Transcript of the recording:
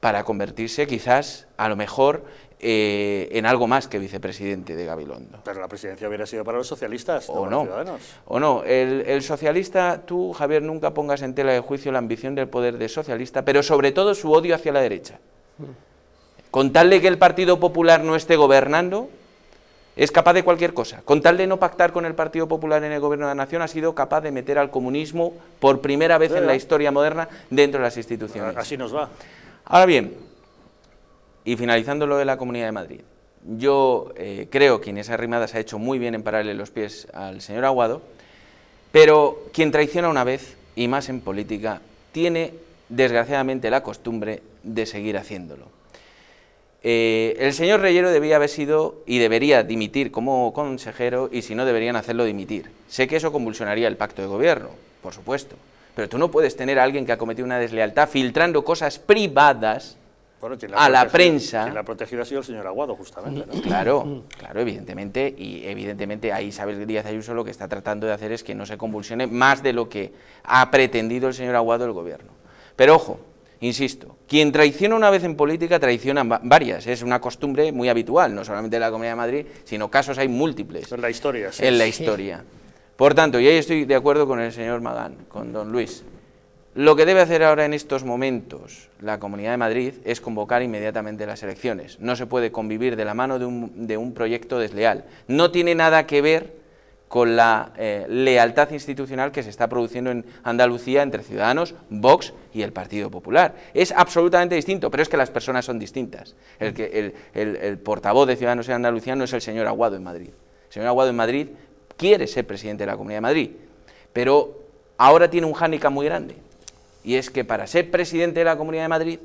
para convertirse quizás, a lo mejor, eh, en algo más que vicepresidente de Gabilondo. Pero la presidencia hubiera sido para los socialistas, o no, los ciudadanos. O no. El, el, socialista, tú, Javier, nunca pongas en tela de juicio la ambición del poder de socialista, pero sobre todo su odio hacia la derecha. Con tal de que el Partido Popular no esté gobernando, es capaz de cualquier cosa. Con tal de no pactar con el Partido Popular en el Gobierno de la Nación, ha sido capaz de meter al comunismo por primera vez en la historia moderna dentro de las instituciones. Así nos va. Ahora bien, y finalizando lo de la Comunidad de Madrid, yo eh, creo que en Inés se ha hecho muy bien en pararle los pies al señor Aguado, pero quien traiciona una vez, y más en política, tiene desgraciadamente la costumbre de seguir haciéndolo. Eh, el señor Reyero debía haber sido y debería dimitir como consejero y si no deberían hacerlo dimitir. Sé que eso convulsionaría el pacto de gobierno, por supuesto, pero tú no puedes tener a alguien que ha cometido una deslealtad filtrando cosas privadas a la prensa. Quien la ha protegido ha sido el señor Aguado, justamente. Claro, mm. claro, evidentemente. Y evidentemente ahí Isabel Díaz Ayuso lo que está tratando de hacer es que no se convulsione más de lo que ha pretendido el señor Aguado el gobierno. Pero ojo, insisto, quien traiciona una vez en política traiciona varias, es una costumbre muy habitual, no solamente en la Comunidad de Madrid, sino casos hay múltiples. En la historia. Sí. En la historia. Por tanto, y ahí estoy de acuerdo con el señor Magán, con don Luis, lo que debe hacer ahora en estos momentos la Comunidad de Madrid es convocar inmediatamente las elecciones. No se puede convivir de la mano de un, proyecto desleal. No tiene nada que ver con la eh, lealtad institucional que se está produciendo en Andalucía entre Ciudadanos, Vox y el Partido Popular. Es absolutamente distinto, pero es que las personas son distintas. El, el portavoz de Ciudadanos en Andalucía no es el señor Aguado en Madrid. El señor Aguado en Madrid quiere ser presidente de la Comunidad de Madrid, pero ahora tiene un hándicap muy grande, y es que para ser presidente de la Comunidad de Madrid